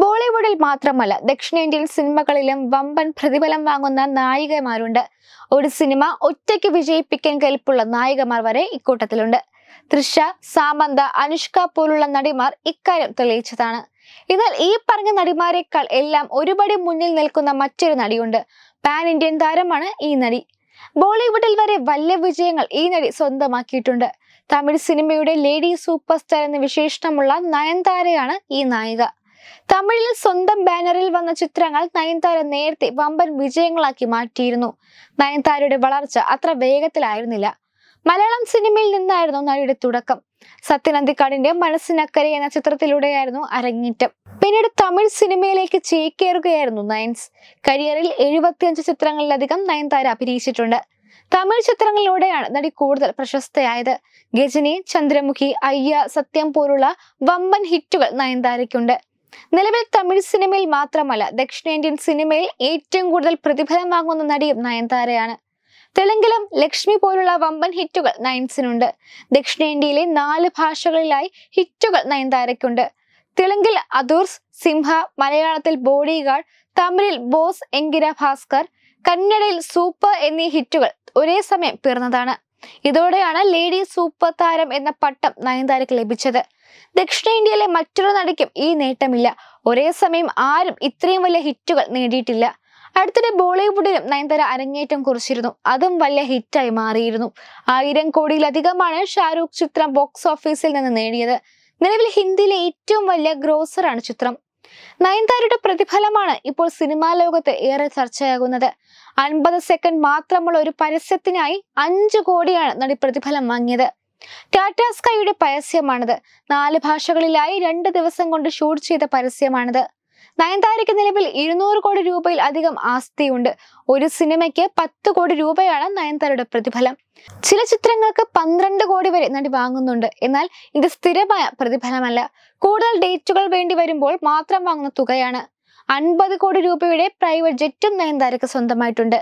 ബോളിവുഡിൽ മാത്രമല്ല ദക്ഷിണേന്ത്യൻ സിനിമകളിലും വമ്പൻ പ്രതിഫലം വാങ്ങുന്ന നായികമാരുണ്ട് ഒരു സിനിമ ഒറ്റയ്ക്ക് വിജയിപ്പിക്കാൻ കെൽപ്പുള്ള നായികമാർ വരെ ഇക്കൂട്ടത്തിലുണ്ട് തൃഷ സാമന്ത അനുഷ്ക പോലുള്ള നടിമാർ ഇക്കാര്യം തെളിയിച്ചതാണ് എന്നാൽ ഈ പറഞ്ഞ നടിമാരെക്കാൾ എല്ലാം ഒരുപടി മുന്നിൽ നിൽക്കുന്ന മറ്റൊരു നടിയുണ്ട് പാൻ ഇന്ത്യൻ താരമാണ് ഈ നടി ബോളിവുഡിൽ വരെ വലിയ വിജയങ്ങൾ ഈ നടി സ്വന്തമാക്കിയിട്ടുണ്ട് തമിഴ് സിനിമയുടെ ലേഡി സൂപ്പർ സ്റ്റാർ എന്ന വിശേഷണമുള്ള നയൻതാരയാണ് ഈ നായിക തമിഴിൽ സ്വന്തം ബാനറിൽ വന്ന ചിത്രങ്ങൾ നയൻതാര നേരത്തെ വമ്പൻ വിജയങ്ങളാക്കി മാറ്റിയിരുന്നു നയൻതാരയുടെ വളർച്ച അത്ര വേഗത്തിലായിരുന്നില്ല മലയാളം സിനിമയിൽ നിന്നായിരുന്നു നടിയുടെ തുടക്കം സത്യനന്ദിക്കാടിന്റെ മനസ്സിനക്കരെ എന്ന ചിത്രത്തിലൂടെയായിരുന്നു അരങ്ങേറ്റം പിന്നീട് തമിഴ് സിനിമയിലേക്ക് ചേക്കേറുകയായിരുന്നു നയൻസ് കരിയറിൽ എഴുപത്തിയഞ്ച് ചിത്രങ്ങളിലധികം നയൻതാര അഭിനയിച്ചിട്ടുണ്ട് തമിഴ് ചിത്രങ്ങളിലൂടെയാണ് നടി കൂടുതൽ പ്രശസ്തയായത് ഗജനി ചന്ദ്രമുഖി അയ്യ സത്യം പോലുള്ള വമ്പൻ ഹിറ്റുകൾ നയൻതാരയ്ക്കുണ്ട് നിലവിൽ തമിഴ് സിനിമയിൽ മാത്രമല്ല ദക്ഷിണേന്ത്യൻ സിനിമയിൽ ഏറ്റവും കൂടുതൽ പ്രതിഫലം വാങ്ങുന്ന നടിയും നയൻതാരയാണ് തെലുങ്കിലും ലക്ഷ്മി പോലുള്ള വമ്പൻ ഹിറ്റുകൾ നയൻസിനുണ്ട് ദക്ഷിണേന്ത്യയിലെ നാല് ഭാഷകളിലായി ഹിറ്റുകൾ നയൻതാരയ്ക്കുണ്ട് തെലുങ്കിൽ അദൂർസ് സിംഹ മലയാളത്തിൽ ബോഡി ഗാർഡ് തമിഴിൽ ബോസ് എങ്കിര ഭാസ്കർ കന്നഡയിൽ സൂപ്പർ എന്നീ ഹിറ്റുകൾ ഒരേ സമയം പിറന്നതാണ് ഇതോടെയാണ് ലേഡി സൂപ്പർ താരം എന്ന പട്ടം നയൻതാരക്ക് ലഭിച്ചത് ദക്ഷിണേന്ത്യയിലെ മറ്റൊരു നടിക്കും ഈ നേട്ടമില്ല ഒരേ സമയം ആരും ഇത്രയും വലിയ ഹിറ്റുകൾ നേടിയിട്ടില്ല അടുത്തിടെ ബോളിവുഡിലും നയൻതാര അരങ്ങേറ്റം കുറിച്ചിരുന്നു അതും വലിയ ഹിറ്റായി മാറിയിരുന്നു ആയിരം കോടിയിലധികമാണ് ഷാരൂഖ് ചിത്രം ബോക്സ് ഓഫീസിൽ നിന്ന് നേടിയത് നിലവിൽ ഹിന്ദിയിലെ ഏറ്റവും വലിയ ഗ്രോസറാണ് ചിത്രം നയൻതാരയുടെ പ്രതിഫലമാണ് ഇപ്പോൾ സിനിമാ ലോകത്ത് ഏറെ ചർച്ചയാകുന്നത് അൻപത് സെക്കൻഡ് മാത്രമുള്ള ഒരു പരസ്യത്തിനായി അഞ്ചു കോടിയാണ് നടി പ്രതിഫലം വാങ്ങിയത് ടാറ്റാസ്കൈയുടെ പരസ്യമാണിത് നാല് ഭാഷകളിലായി രണ്ട് ദിവസം കൊണ്ട് ഷൂട്ട് ചെയ്ത പരസ്യമാണിത് നയൻതാരയ്ക്ക് നിലവിൽ ഇരുന്നൂറ് കോടി രൂപയിൽ അധികം ആസ്തിയുണ്ട് ഒരു സിനിമയ്ക്ക് പത്ത് കോടി രൂപയാണ് നയൻതാരയുടെ പ്രതിഫലം ചില ചിത്രങ്ങൾക്ക് പന്ത്രണ്ട് കോടി വരെ നടി വാങ്ങുന്നുണ്ട് എന്നാൽ ഇത് സ്ഥിരമായ പ്രതിഫലമല്ല കൂടുതൽ ഡേറ്റുകൾ വേണ്ടി വരുമ്പോൾ മാത്രം വാങ്ങുന്ന തുകയാണ് അൻപത് കോടി രൂപയുടെ പ്രൈവറ്റ് ജെറ്റും നയൻതാരയ്ക്ക് സ്വന്തമായിട്ടുണ്ട്